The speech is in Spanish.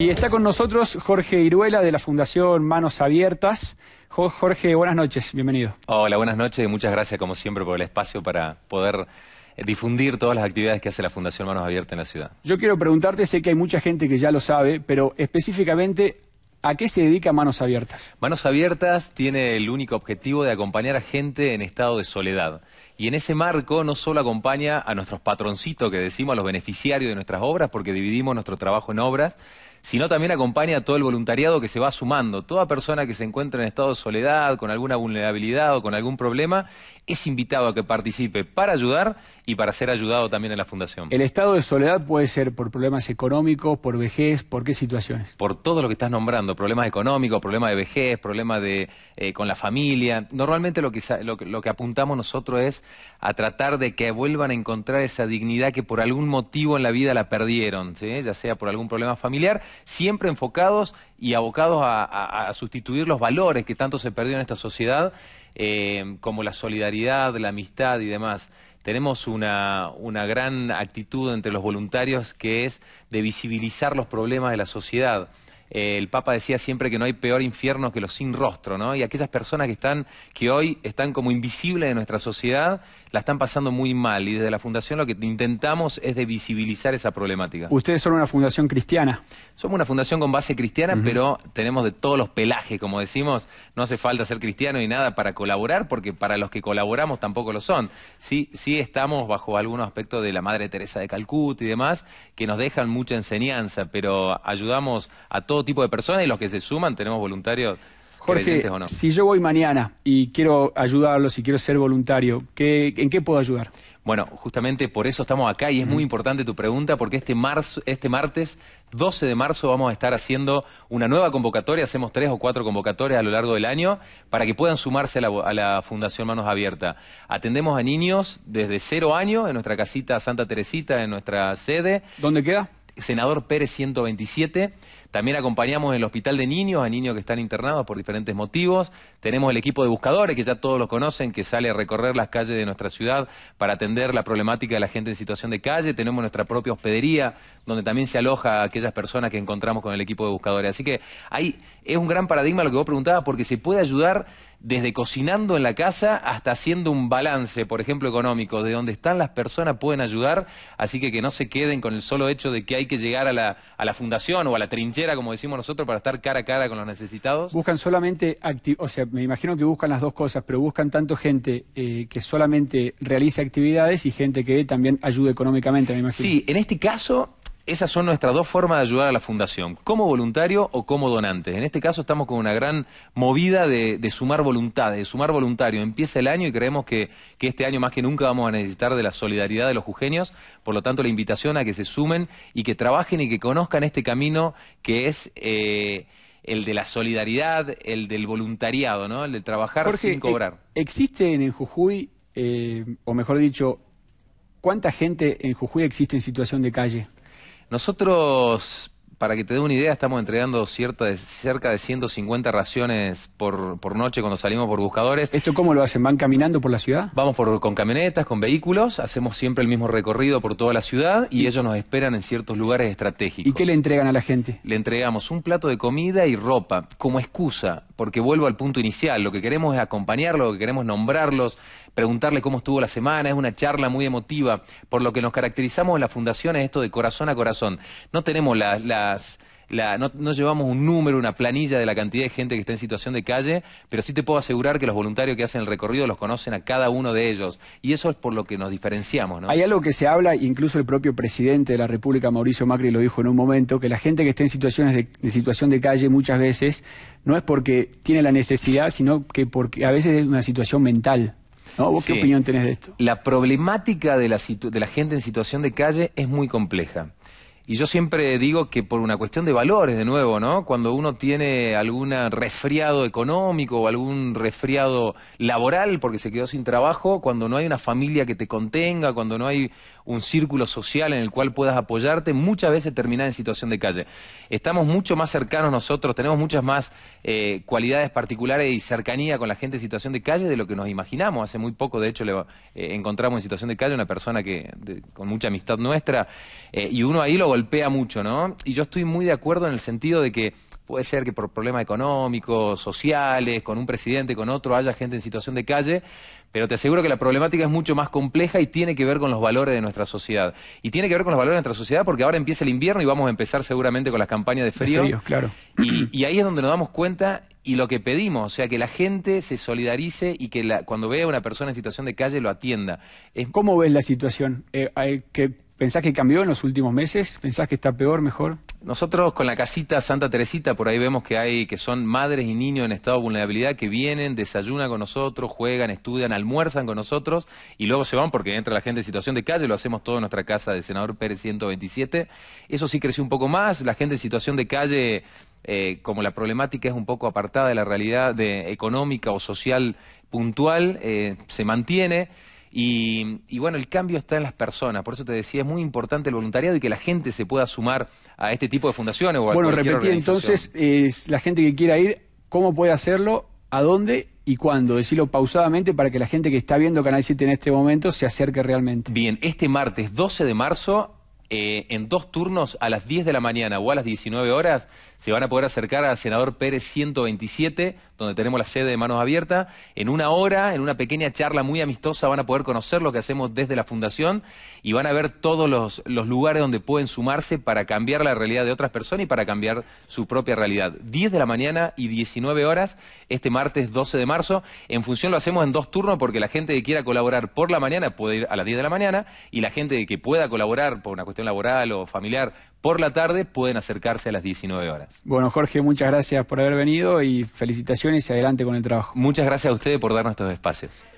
Y está con nosotros Jorge Iruela de la Fundación Manos Abiertas. Jorge, buenas noches, bienvenido. Hola, buenas noches y muchas gracias como siempre por el espacio para poder eh, difundir todas las actividades que hace la Fundación Manos Abiertas en la ciudad. Yo quiero preguntarte, sé que hay mucha gente que ya lo sabe, pero específicamente, ¿a qué se dedica Manos Abiertas? Manos Abiertas tiene el único objetivo de acompañar a gente en estado de soledad y en ese marco no solo acompaña a nuestros patroncitos, que decimos, a los beneficiarios de nuestras obras, porque dividimos nuestro trabajo en obras, sino también acompaña a todo el voluntariado que se va sumando. Toda persona que se encuentra en estado de soledad, con alguna vulnerabilidad o con algún problema, es invitado a que participe para ayudar y para ser ayudado también en la fundación. El estado de soledad puede ser por problemas económicos, por vejez, ¿por qué situaciones? Por todo lo que estás nombrando, problemas económicos, problemas de vejez, problemas de, eh, con la familia. Normalmente lo que apuntamos nosotros es a tratar de que vuelvan a encontrar esa dignidad que por algún motivo en la vida la perdieron, ya sea por algún problema familiar, siempre enfocados y abocados a, sustituir los valores que tanto se perdió en esta sociedad, eh, como la solidaridad, la amistad y demás tenemos una, gran actitud entre los voluntarios que es de visibilizar los problemas de la sociedad. Eh, el Papa decía siempre que no hay peor infierno que los sin rostro, ¿no? Y aquellas personas que están, que hoy están como invisibles en nuestra sociedad, la están pasando muy mal. Y desde la Fundación lo que intentamos es de visibilizar esa problemática. Ustedes son una fundación cristiana. Somos una fundación con base cristiana, pero tenemos de todos los pelajes, como decimos, no hace falta ser cristiano y nada para colaborar, porque para los que colaboramos tampoco lo son. Sí, sí estamos bajo algunos aspectos de la Madre Teresa de Calcuta y demás, que nos dejan mucha enseñanza, pero ayudamos a todos todo tipo de personas y los que se suman tenemos voluntarios. Jorge, o no. si yo voy mañana y quiero ayudarlos y quiero ser voluntario, ¿qué, ¿en qué puedo ayudar? Bueno, justamente por eso estamos acá y es muy importante tu pregunta porque este, marzo, este martes 12 de marzo vamos a estar haciendo una nueva convocatoria, hacemos tres o cuatro convocatorias a lo largo del año para que puedan sumarse a la, a la Fundación Manos Abiertas. Atendemos a niños desde cero años en nuestra casita Santa Teresita, en nuestra sede. ¿Dónde queda? Senador Pérez 127. También acompañamos el hospital de niños a niños que están internados por diferentes motivos. Tenemos el equipo de buscadores, que ya todos los conocen, que sale a recorrer las calles de nuestra ciudad para atender la problemática de la gente en situación de calle. Tenemos nuestra propia hospedería, donde también se aloja a aquellas personas que encontramos con el equipo de buscadores. Así que ahí es un gran paradigma lo que vos preguntabas, porque se puede ayudar desde cocinando en la casa hasta haciendo un balance, por ejemplo, económico, de dónde están las personas pueden ayudar, así que que no se queden con el solo hecho de que hay que llegar a la, a la fundación o a la trinchera como decimos nosotros, para estar cara a cara con los necesitados? Buscan solamente, o sea, me imagino que buscan las dos cosas, pero buscan tanto gente eh, que solamente realice actividades y gente que también ayude económicamente, me imagino. Sí, en este caso esas son nuestras dos formas de ayudar a la fundación, como voluntario o como donante. En este caso estamos con una gran movida de, sumar voluntades, de sumar voluntario. Empieza el año y creemos que, este año más que nunca vamos a necesitar de la solidaridad de los jujeños, por lo tanto la invitación a que se sumen y que trabajen y que conozcan este camino que es... Eh, el de la solidaridad, el del voluntariado, ¿no? El de trabajar sin cobrar. Eh, ¿existe en Jujuy, eh, o mejor dicho, cuánta gente en Jujuy existe en situación de calle? Nosotros, para que te dé una idea, estamos entregando cierta de, cerca de 150 raciones por, noche cuando salimos por buscadores. ¿Esto cómo lo hacen? ¿Van caminando por la ciudad? Vamos por, con camionetas, con vehículos, hacemos siempre el mismo recorrido por toda la ciudad y, y ellos nos esperan en ciertos lugares estratégicos. ¿Y qué le entregan a la gente? Le entregamos un plato de comida y ropa como excusa porque vuelvo al punto inicial, lo que queremos es acompañarlos, lo que queremos nombrarlos, preguntarles cómo estuvo la semana, es una charla muy emotiva, por lo que nos caracterizamos en la fundación es esto de corazón a corazón. No tenemos las no, llevamos un número, una planilla de la cantidad de gente que está en situación de calle, pero sí te puedo asegurar que los voluntarios que hacen el recorrido los conocen a cada uno de ellos. Y eso es por lo que nos diferenciamos. Hay algo que se habla, incluso el propio presidente de la República, Mauricio Macri, lo dijo en un momento, que la gente que está en situaciones de, situación de calle muchas veces no es porque tiene la necesidad, sino que porque a veces es una situación mental. ¿Vos qué opinión tenés de esto? La problemática de la gente en situación de calle es muy compleja. Y yo siempre digo que por una cuestión de valores, de nuevo, ¿no? Cuando uno tiene algún resfriado económico o algún resfriado laboral porque se quedó sin trabajo, cuando no hay una familia que te contenga, cuando no hay un círculo social en el cual puedas apoyarte, muchas veces terminás en situación de calle. Estamos mucho más cercanos nosotros, tenemos muchas más eh, cualidades particulares y cercanía con la gente en situación de calle de lo que nos imaginamos. Hace muy poco, de hecho, le, eh, encontramos en situación de calle una persona que con mucha amistad nuestra eh, y uno ahí lo golpea mucho, ¿no? Y yo estoy muy de acuerdo en el sentido de que puede ser que por problemas económicos, sociales, con un presidente, con otro, haya gente en situación de calle, pero te aseguro que la problemática es mucho más compleja y tiene que ver con los valores de nuestra sociedad. Y tiene que ver con los valores de nuestra sociedad porque ahora empieza el invierno y vamos a empezar seguramente con las campañas de frío. claro. Y, ahí es donde nos damos cuenta y lo que pedimos, o sea, que la gente se solidarice y que cuando vea a una persona en situación de calle lo atienda. ¿Cómo ves la situación? Eh, que ¿Pensás que cambió en los últimos meses? ¿Pensás que está peor, mejor? Nosotros con la casita Santa Teresita, por ahí vemos que hay, que son madres y niños en estado de vulnerabilidad que vienen, desayunan con nosotros, juegan, estudian, almuerzan con nosotros y luego se van porque entra la gente en situación de calle, lo hacemos todo en nuestra casa de Senador Pérez 127. Eso sí creció un poco más, la gente en situación de calle eh, como la problemática es un poco apartada de la realidad económica o social puntual, eh, se mantiene. Y, bueno, el cambio está en las personas, por eso te decía, es muy importante el voluntariado y que la gente se pueda sumar a este tipo de fundaciones. O a bueno, repetí entonces, es la gente que quiera ir, ¿cómo puede hacerlo? ¿A dónde? y cuándo. Decirlo pausadamente para que la gente que está viendo Canal 7 en este momento se acerque realmente. Bien, este martes 12 de marzo eh, en dos turnos a las 10 de la mañana o a las 19 horas se van a poder acercar al senador Pérez 127, donde tenemos la sede de manos abiertas. En una hora, en una pequeña charla muy amistosa, van a poder conocer lo que hacemos desde la Fundación y van a ver todos los, los lugares donde pueden sumarse para cambiar la realidad de otras personas y para cambiar su propia realidad. 10 de la mañana y 19 horas, este martes 12 de marzo. En función lo hacemos en dos turnos porque la gente que quiera colaborar por la mañana puede ir a las 10 de la mañana y la gente que pueda colaborar por una cuestión laboral o familiar por la tarde, pueden acercarse a las 19 horas. Bueno, Jorge, muchas gracias por haber venido y felicitaciones y adelante con el trabajo. Muchas gracias a ustedes por darnos estos espacios.